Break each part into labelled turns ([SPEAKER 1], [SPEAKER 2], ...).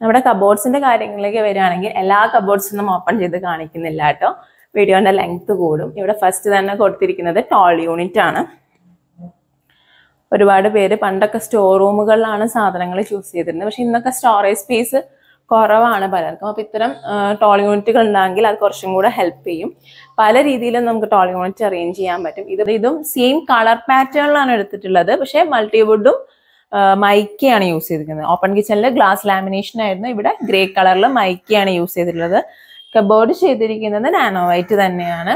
[SPEAKER 1] നമ്മുടെ കബോർഡ്സിന്റെ കാര്യങ്ങളിലേക്ക് വരികയാണെങ്കിൽ എല്ലാ കബോർഡ്സൊന്നും ഓപ്പൺ ചെയ്ത് കാണിക്കുന്നില്ല കേട്ടോ വീഡിയോന്റെ ലെങ്ത് കൂടും ഇവിടെ ഫസ്റ്റ് തന്നെ കൊടുത്തിരിക്കുന്നത് ടോൾ യൂണിറ്റ് ആണ് ഒരുപാട് പേര് പണ്ടൊക്കെ സ്റ്റോർ റൂമുകളിലാണ് സാധനങ്ങൾ ചൂസ് ചെയ്തിരുന്നത് പക്ഷെ ഇന്നൊക്കെ സ്റ്റോറേജ് സ്പേസ് കുറവാണ് പലർക്കും അപ്പൊ ഇത്തരം ടോൾ യൂണിറ്റുകൾ ഉണ്ടെങ്കിൽ അത് കുറച്ചും കൂടെ ഹെൽപ്പ് ചെയ്യും പല രീതിയിലും നമുക്ക് ടോൾ യൂണിറ്റ് അറേഞ്ച് ചെയ്യാൻ പറ്റും ഇത് ഇതും സെയിം കളർ പാറ്റേണിലാണ് എടുത്തിട്ടുള്ളത് പക്ഷെ മൾട്ടിവുഡും മൈക്കയാണ് യൂസ് ചെയ്തിരിക്കുന്നത് ഓപ്പൺ കിച്ചണിൽ ഗ്ലാസ് ലാമിനേഷൻ ആയിരുന്നു ഇവിടെ ഗ്രേ കളറിൽ മൈക്കയാണ് യൂസ് ചെയ്തിട്ടുള്ളത് കബോർഡ് ചെയ്തിരിക്കുന്നത് നാനോ വൈറ്റ് തന്നെയാണ്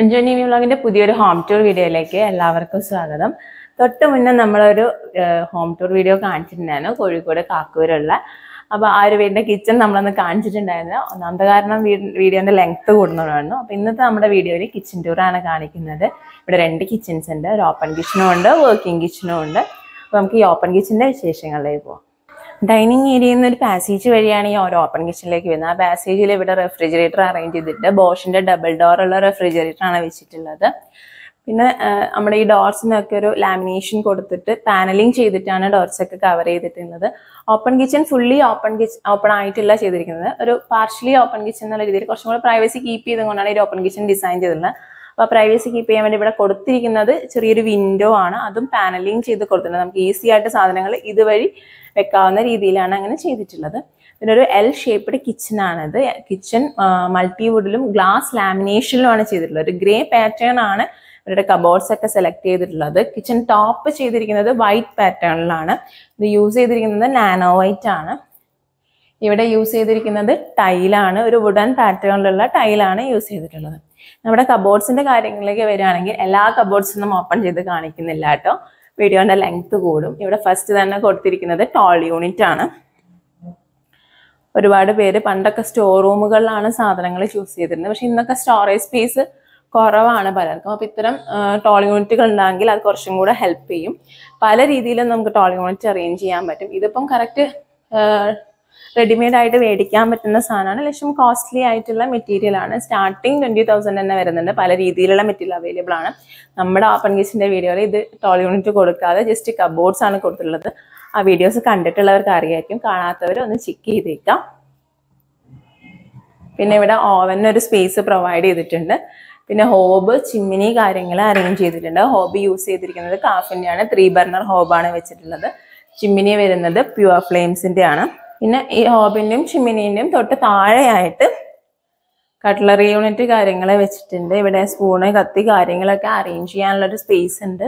[SPEAKER 1] അഞ്ജോനി വ്ളോഗിന്റെ പുതിയൊരു ഹോം ടൂർ വീഡിയോയിലേക്ക് എല്ലാവർക്കും സ്വാഗതം തൊട്ട് മുന്നേ നമ്മളൊരു ഹോം ടൂർ വീഡിയോ കാണിച്ചിട്ടുണ്ടായിരുന്നു കോഴിക്കോട് കാക്കൂരുള്ള അപ്പോൾ ആ ഒരു വീടിന്റെ കിച്ചൺ നമ്മളൊന്ന് കാണിച്ചിട്ടുണ്ടായിരുന്നു ഒന്നാമത്തെ കാരണം വീഡിയോന്റെ ലെങ്ത് കൂടുന്നതായിരുന്നു അപ്പോൾ ഇന്നത്തെ നമ്മുടെ വീഡിയോയിൽ കിച്ചൺ ടൂറാണ് കാണിക്കുന്നത് ഇവിടെ രണ്ട് കിച്ചൺസ് ഉണ്ട് ഒരു ഓപ്പൺ കിച്ചനും ഉണ്ട് വർക്കിംഗ് കിച്ചനും ഉണ്ട് അപ്പോൾ നമുക്ക് ഈ ഓപ്പൺ കിച്ചന്റെ വിശേഷങ്ങളിലേക്ക് പോകാം ഡൈനിങ് ഏരിയയിൽ നിന്ന് ഒരു പാസേജ് വഴിയാണ് ഈ ഓരോ ഓപ്പൺ കിച്ചണിലേക്ക് വരുന്നത് ആ പാസേജിൽ ഇവിടെ റെഫ്രിജറേറ്റർ അറേഞ്ച് ചെയ്തിട്ട് ബോഷിന്റെ ഡബിൾ ഡോർ റെഫ്രിജറേറ്റർ റെഫ്രിജറേറ്ററാണ് വെച്ചിട്ടുള്ളത് പിന്നെ നമ്മുടെ ഈ ഡോർസിനൊക്കെ ഒരു ലാമിനേഷൻ കൊടുത്തിട്ട് പാനലിംഗ് ചെയ്തിട്ടാണ് ഡോർസ് ഒക്കെ കവർ ചെയ്തിട്ടുള്ളത് open kitchen fully open kitchen open ആയിട്ടില്ല ചെയ്തിരിക്കുന്നത് ഒരു പാർഷ്യലി ഓപ്പൺ കിച്ചൺ എന്നുള്ള രീതിയിൽ കുറച്ചും കൂടെ പ്രൈവസി കീപ്പ് ചെയ്തുകൊണ്ടാണ് ഈ ഓപ്പൺ കിച്ചൺ ഡിസൈൻ ചെയ്തിട്ടുള്ളത് അപ്പോൾ പ്രൈവസി കീപ്പ് ചെയ്യാൻ വേണ്ടി ഇവിടെ കൊടുത്തിരിക്കുന്നത് ചെറിയൊരു വിൻഡോ ആണ് അതും പാനലിംഗ് ചെയ്ത് കൊടുത്തിട്ടുണ്ട് നമുക്ക് ഈസി ആയിട്ട് സാധനങ്ങൾ ഇതുവഴി വെക്കാവുന്ന രീതിയിലാണ് അങ്ങനെ ചെയ്തിട്ടുള്ളത് പിന്നെ ഒരു എൽ ഷേപ്പ്ഡ് കിച്ചൺ ആണിത് കിച്ചൺ മൾട്ടിവുഡിലും ഗ്ലാസ് ലാമിനേഷനിലുമാണ് ചെയ്തിട്ടുള്ളത് ഒരു ഗ്രേ പാറ്റേൺ ആണ് ഇവരുടെ കബോർഡ്സ് ഒക്കെ സെലക്ട് ചെയ്തിട്ടുള്ളത് കിച്ചൺ ടോപ്പ് ചെയ്തിരിക്കുന്നത് വൈറ്റ് പാറ്റേണിലാണ് ഇത് യൂസ് ചെയ്തിരിക്കുന്നത് നാനോ വൈറ്റ് ആണ് ഇവിടെ യൂസ് ചെയ്തിരിക്കുന്നത് ടൈലാണ് ഒരു വുഡൻ പാറ്റേണിലുള്ള ടൈലാണ് യൂസ് ചെയ്തിട്ടുള്ളത് നമ്മുടെ കബോർഡ്സിന്റെ കാര്യങ്ങളിലേക്ക് വരികയാണെങ്കിൽ എല്ലാ കബോർഡ്സൊന്നും ഓപ്പൺ ചെയ്ത് കാണിക്കുന്നില്ല കേട്ടോ വീഡിയോന്റെ ലെങ്ത് കൂടും ഇവിടെ ഫസ്റ്റ് തന്നെ കൊടുത്തിരിക്കുന്നത് ടോൾ യൂണിറ്റ് ആണ് ഒരുപാട് പേര് പണ്ടൊക്കെ സ്റ്റോർ റൂമുകളിലാണ് സാധനങ്ങൾ ചൂസ് ചെയ്തിരുന്നത് പക്ഷെ ഇന്നൊക്കെ സ്റ്റോറേജ് സ്പേസ് കുറവാണ് പലർക്കും അപ്പോൾ ഇത്തരം ടോൾ യൂണിറ്റുകൾ ഉണ്ടെങ്കിൽ അത് കുറച്ചും കൂടെ ഹെൽപ്പ് ചെയ്യും പല രീതിയിലും നമുക്ക് ടോൾ യൂണിറ്റ് അറേഞ്ച് ചെയ്യാൻ പറ്റും ഇതിപ്പം കറക്റ്റ് റെഡിമെയ്ഡ് ആയിട്ട് മേടിക്കാൻ പറ്റുന്ന സാധനമാണ് ലക്ഷം കോസ്റ്റ്ലി ആയിട്ടുള്ള മെറ്റീരിയൽ ആണ് സ്റ്റാർട്ടിങ് ട്വൻറ്റി തൗസൻഡ് തന്നെ വരുന്നുണ്ട് പല രീതിയിലുള്ള മെറ്റീരിയൽ അവൈലബിൾ ആണ് നമ്മുടെ ഓപ്പൺ കേസിൻ്റെ വീഡിയോയിൽ ഇത് ടോൾ യൂണിറ്റ് കൊടുക്കാതെ ജസ്റ്റ് കബോർഡ്സ് ആണ് കൊടുത്തിട്ടുള്ളത് ആ വീഡിയോസ് കണ്ടിട്ടുള്ളവർക്ക് അറിയായിരിക്കും കാണാത്തവർ ഒന്ന് ചെക്ക് ചെയ്തേക്കാം പിന്നെ ഇവിടെ ഓവനൊരു സ്പേസ് പ്രൊവൈഡ് ചെയ്തിട്ടുണ്ട് പിന്നെ ഹോബ് ചിമ്മിനി കാര്യങ്ങൾ അറേഞ്ച് ചെയ്തിട്ടുണ്ട് ഹോബ് യൂസ് ചെയ്തിരിക്കുന്നത് കാഫിൻ്റെയാണ് ത്രീ ബർണർ ഹോബാണ് വെച്ചിട്ടുള്ളത് ചിമ്മിനി വരുന്നത് പ്യുവർ ഫ്ലെയിംസിൻ്റെ ആണ് പിന്നെ ഈ ഹോബിൻ്റെയും ചിമ്മിനീൻ്റെയും തൊട്ട് താഴെയായിട്ട് കട്ട്ലറി യൂണിറ്റ് കാര്യങ്ങൾ വെച്ചിട്ടുണ്ട് ഇവിടെ സ്പൂണ് കത്തി കാര്യങ്ങളൊക്കെ അറേഞ്ച് ഒരു സ്പേസ് ഉണ്ട്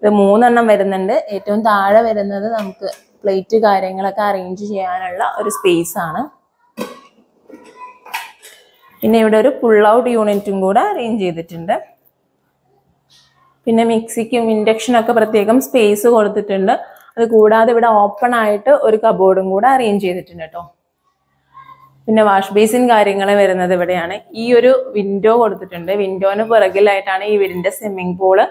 [SPEAKER 1] ഇത് മൂന്നെണ്ണം വരുന്നുണ്ട് ഏറ്റവും താഴെ വരുന്നത് നമുക്ക് പ്ലേറ്റ് കാര്യങ്ങളൊക്കെ അറേഞ്ച് ചെയ്യാനുള്ള ഒരു സ്പേസ് ആണ് പിന്നെ ഇവിടെ ഒരു പുൾ ഔട്ട് യൂണിറ്റും കൂടെ അറേഞ്ച് ചെയ്തിട്ടുണ്ട് പിന്നെ മിക്സിക്കും ഇൻഡക്ഷനൊക്കെ പ്രത്യേകം സ്പേസ് കൊടുത്തിട്ടുണ്ട് അത് കൂടാതെ ഇവിടെ ഓപ്പൺ ആയിട്ട് ഒരു കബോർഡും കൂടെ അറേഞ്ച് ചെയ്തിട്ടുണ്ട് കേട്ടോ പിന്നെ വാഷ് ബേസിൻ കാര്യങ്ങൾ വരുന്നത് ഇവിടെയാണ് ഈ ഒരു വിൻഡോ കൊടുത്തിട്ടുണ്ട് വിൻഡോന് പുറകിലായിട്ടാണ് ഈ വീടിന്റെ സ്വിമ്മിംഗ് പൂള്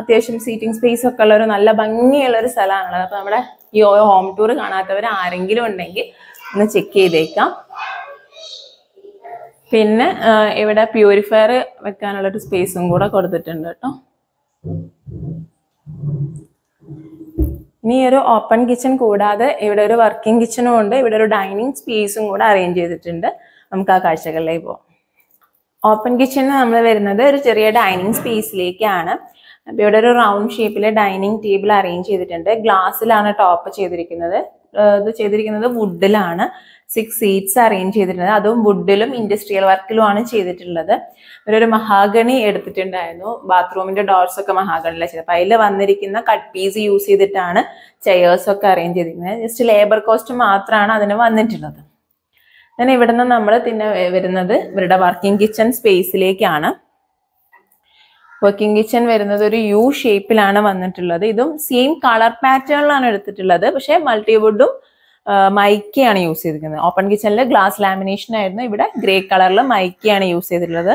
[SPEAKER 1] അത്യാവശ്യം സീറ്റിംഗ് സ്പേസ് ഒക്കെ ഉള്ള ഒരു നല്ല ഭംഗിയുള്ള ഒരു സ്ഥലമാണുള്ളത് അപ്പോൾ നമ്മുടെ ഈ ഹോം ടൂർ കാണാത്തവർ ആരെങ്കിലും ഉണ്ടെങ്കിൽ ഒന്ന് ചെക്ക് ചെയ്തേക്കാം പിന്നെ ഇവിടെ പ്യൂരിഫയർ വെക്കാനുള്ള ഒരു സ്പേസും കൂടെ കൊടുത്തിട്ടുണ്ട് കേട്ടോ ഇനി ഒരു ഓപ്പൺ കിച്ചൺ കൂടാതെ ഇവിടെ ഒരു വർക്കിംഗ് കിച്ചണും ഉണ്ട് ഇവിടെ ഒരു ഡൈനിങ് സ്പേസും കൂടെ അറേഞ്ച് ചെയ്തിട്ടുണ്ട് നമുക്ക് ആ കാഴ്ചകളിലേക്ക് പോകാം ഓപ്പൺ കിച്ചണിൽ നമ്മൾ വരുന്നത് ഒരു ചെറിയ ഡൈനിങ് സ്പേസിലേക്കാണ് ഇവിടെ ഒരു റൗണ്ട് ഷേപ്പിൽ ഡൈനിങ് ടേബിൾ അറേഞ്ച് ചെയ്തിട്ടുണ്ട് ഗ്ലാസ്സിലാണ് ടോപ്പ് ചെയ്തിരിക്കുന്നത് ഇത് ചെയ്തിരിക്കുന്നത് വുഡിലാണ് സിക്സ് സീറ്റ്സ് അറേഞ്ച് ചെയ്തിട്ടുള്ളത് അതും വുഡിലും ഇൻഡസ്ട്രിയൽ വർക്കിലുമാണ് ചെയ്തിട്ടുള്ളത് ഇവരൊരു മഹാഗണി എടുത്തിട്ടുണ്ടായിരുന്നു ബാത്റൂമിന്റെ ഡോർസ് ഒക്കെ മഹാഗണിലാണ് ചെയ്തത് അപ്പൊ അതിൽ വന്നിരിക്കുന്ന കട്ട് പീസ് യൂസ് ചെയ്തിട്ടാണ് ചെയേഴ്സ് ഒക്കെ അറേഞ്ച് ചെയ്തിരിക്കുന്നത് ജസ്റ്റ് ലേബർ കോസ്റ്റ് മാത്രമാണ് അതിന് വന്നിട്ടുള്ളത് അങ്ങനെ ഇവിടുന്ന് നമ്മൾ പിന്നെ വരുന്നത് ഇവരുടെ വർക്കിംഗ് കിച്ചൺ സ്പേസിലേക്കാണ് വർക്കിംഗ് കിച്ചൺ വരുന്നത് ഒരു യു ഷേപ്പിലാണ് വന്നിട്ടുള്ളത് ഇതും സെയിം കളർ പാറ്റേണിലാണ് എടുത്തിട്ടുള്ളത് പക്ഷേ മൾട്ടിവുഡും മൈക്കയാണ് യൂസ് ചെയ്തിരിക്കുന്നത് ഓപ്പൺ കിച്ചണിൽ ഗ്ലാസ് ലാമിനേഷൻ ആയിരുന്നു ഇവിടെ ഗ്രേ കളറിൽ മൈക്കയാണ് യൂസ് ചെയ്തിട്ടുള്ളത്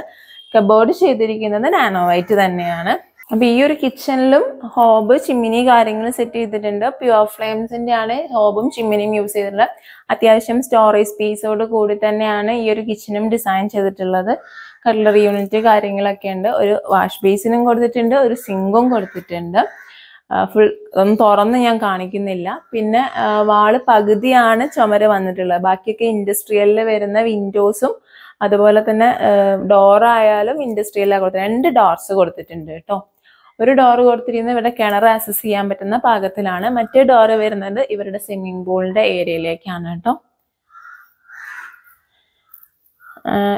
[SPEAKER 1] കബോർഡ് ചെയ്തിരിക്കുന്നത് നാനോ വൈറ്റ് തന്നെയാണ് അപ്പോൾ ഈ ഒരു കിച്ചണിലും ഹോബ് ചിമ്മിനി കാര്യങ്ങൾ സെറ്റ് ചെയ്തിട്ടുണ്ട് പ്യുവർ ഫ്ലെയിംസിന്റെ ആണ് ഹോബും ചിമ്മിനിയും യൂസ് ചെയ്തിട്ടുള്ളത് അത്യാവശ്യം സ്റ്റോറേജ് സ്പേസോട് കൂടി തന്നെയാണ് ഈ ഒരു കിച്ചണും ഡിസൈൻ ചെയ്തിട്ടുള്ളത് കട്ട്ലറി യൂണിറ്റ് കാര്യങ്ങളൊക്കെ ഉണ്ട് ഒരു വാഷ് ബേസിനും കൊടുത്തിട്ടുണ്ട് ഒരു സിങ്കും കൊടുത്തിട്ടുണ്ട് ഫുൾ ഒന്നും തുറന്ന് ഞാൻ കാണിക്കുന്നില്ല പിന്നെ വാള് പകുതിയാണ് ചുമര് വന്നിട്ടുള്ളത് ബാക്കിയൊക്കെ ഇൻഡസ്ട്രിയലിൽ വരുന്ന വിൻഡോസും അതുപോലെ തന്നെ ഡോറായാലും ഇൻഡസ്ട്രിയലാണ് കൊടുത്തത് രണ്ട് ഡോർസ് കൊടുത്തിട്ടുണ്ട് കേട്ടോ ഒരു ഡോർ കൊടുത്തിരിക്കുന്നത് ഇവരുടെ കിണർ ആക്സസ് ചെയ്യാൻ പറ്റുന്ന പാകത്തിലാണ് മറ്റേ ഡോർ വരുന്നത് ഇവരുടെ സ്വിമ്മിംഗ് പൂളിന്റെ ഏരിയയിലേക്കാണ് കേട്ടോ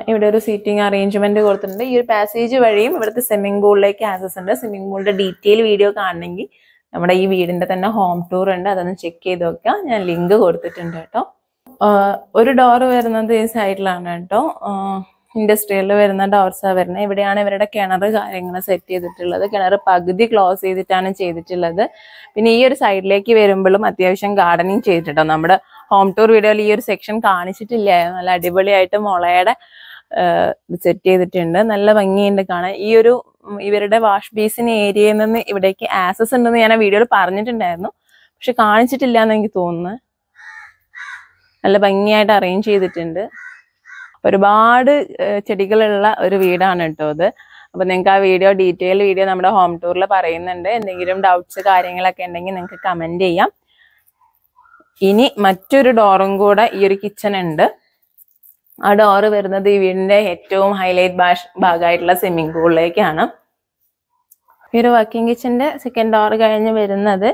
[SPEAKER 1] ഇവിടെ ഒരു സീറ്റിംഗ് അറേഞ്ച്മെന്റ് കൊടുത്തിട്ടുണ്ട് ഈ ഒരു പാസേജ് വഴിയും ഇവിടുത്തെ സ്വിമ്മിംഗ് പൂളിലേക്ക് ആക്സസ് ഉണ്ട് സ്വിമ്മിംഗ് പൂളിന്റെ ഡീറ്റെയിൽ വീഡിയോ കാണണമെങ്കിൽ നമ്മുടെ ഈ വീടിന്റെ തന്നെ ഹോം ടൂർ ഉണ്ട് അതൊന്ന് ചെക്ക് ചെയ്ത് നോക്കാം ഞാൻ ലിങ്ക് കൊടുത്തിട്ടുണ്ട് കേട്ടോ ഒരു ഡോർ വരുന്നത് ഈ സൈഡിലാണ് കേട്ടോ ഇൻഡസ്ട്രിയിൽ വരുന്ന ഡോർസാണ് വരുന്നത് ഇവിടെയാണ് ഇവരുടെ കിണർ കാര്യങ്ങൾ സെറ്റ് ചെയ്തിട്ടുള്ളത് കിണർ പകുതി ക്ലോസ് ചെയ്തിട്ടാണ് ചെയ്തിട്ടുള്ളത് പിന്നെ ഈ ഒരു സൈഡിലേക്ക് വരുമ്പോഴും അത്യാവശ്യം ഗാർഡനിങ് ചെയ്തിട്ടോ നമ്മുടെ ഹോം ടൂർ വീഡിയോയിൽ ഈ ഒരു സെക്ഷൻ കാണിച്ചിട്ടില്ലായിരുന്നു നല്ല അടിപൊളിയായിട്ട് മുളയുടെ സെറ്റ് ചെയ്തിട്ടുണ്ട് നല്ല ഭംഗിയുണ്ട് കാണാൻ ഈ ഒരു ഇവരുടെ വാഷ് ബേസിൻ ഏരിയയിൽ നിന്ന് ഇവിടേക്ക് ആക്സസ് ഉണ്ടെന്ന് ഞാൻ ആ വീഡിയോയിൽ പറഞ്ഞിട്ടുണ്ടായിരുന്നു പക്ഷെ കാണിച്ചിട്ടില്ല എന്ന് എനിക്ക് തോന്നുന്നു നല്ല ഭംഗിയായിട്ട് അറേഞ്ച് ചെയ്തിട്ടുണ്ട് ഒരുപാട് ചെടികളുള്ള ഒരു വീടാണ് കേട്ടോ അത് അപ്പൊ നിങ്ങൾക്ക് ആ വീഡിയോ ഡീറ്റെയിൽ വീഡിയോ നമ്മുടെ ഹോം ടൂറിൽ പറയുന്നുണ്ട് എന്തെങ്കിലും ഡൗട്ട്സ് കാര്യങ്ങളൊക്കെ ഉണ്ടെങ്കിൽ നിങ്ങൾക്ക് കമന്റ് ചെയ്യാം ഇനി മറ്റൊരു ഡോറും കൂടെ ഈ ഒരു കിച്ചൺ ഉണ്ട് ആ ഡോറ് വരുന്നത് ഈ വീടിന്റെ ഏറ്റവും ഹൈലൈറ്റ് ഭാഷ ഭാഗമായിട്ടുള്ള സ്വിമ്മിംഗ് പൂളിലേക്കാണ് ഈ ഒരു വർക്കിംഗ് കിച്ചന്റെ സെക്കൻഡ് ഡോർ കഴിഞ്ഞ് വരുന്നത്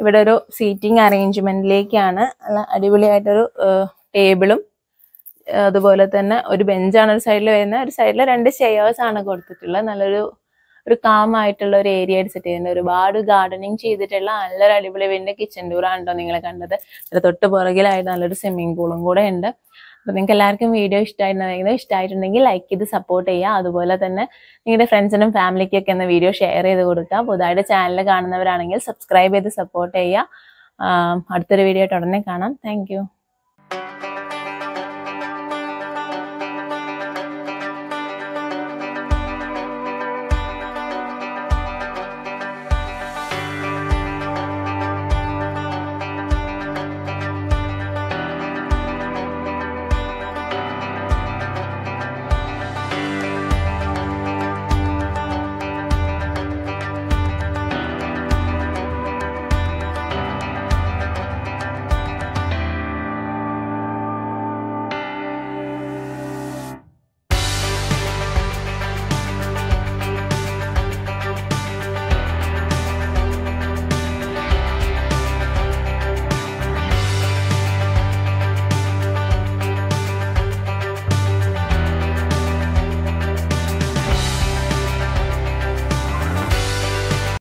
[SPEAKER 1] ഇവിടെ ഒരു സീറ്റിംഗ് അറേഞ്ച്മെന്റിലേക്കാണ് നല്ല അടിപൊളിയായിട്ടൊരു ടേബിളും അതുപോലെ തന്നെ ഒരു ബെഞ്ചാണ് ഒരു സൈഡിൽ വരുന്നത് ഒരു സൈഡിൽ രണ്ട് ചെയേഴ്സ് ആണ് കൊടുത്തിട്ടുള്ളത് നല്ലൊരു ഒരു കാം ആയിട്ടുള്ള ഒരു ഏരിയ എടുത്തിട്ട് സെറ്റ് ഒരുപാട് ഗാർഡനിങ് ചെയ്തിട്ടുള്ള നല്ലൊരു അടിപൊളി വീടിന്റെ കിച്ചൺ ടൂറാണ് കേട്ടോ നിങ്ങൾ കണ്ടത് തൊട്ട് പുറകിലായിട്ട് നല്ലൊരു സ്വിമ്മിംഗ് പൂളും കൂടെ ഉണ്ട് അപ്പോൾ നിങ്ങൾക്ക് എല്ലാവർക്കും വീഡിയോ ഇഷ്ടമായിട്ടുണ്ടെങ്കിൽ ഇഷ്ടമായിട്ടുണ്ടെങ്കിൽ ലൈക്ക് ചെയ്ത് സപ്പോർട്ട് ചെയ്യുക അതുപോലെ തന്നെ നിങ്ങളുടെ ഫ്രണ്ട്സിനും ഫാമിലിക്കൊക്കെ ഒന്ന് വീഡിയോ ഷെയർ ചെയ്ത് കൊടുക്കുക പുതുതായിട്ട് ചാനൽ കാണുന്നവരാണെങ്കിൽ സബ്സ്ക്രൈബ് ചെയ്ത് സപ്പോർട്ട് ചെയ്യുക അടുത്തൊരു വീഡിയോ ആയിട്ട് ഉടനെ കാണാം താങ്ക്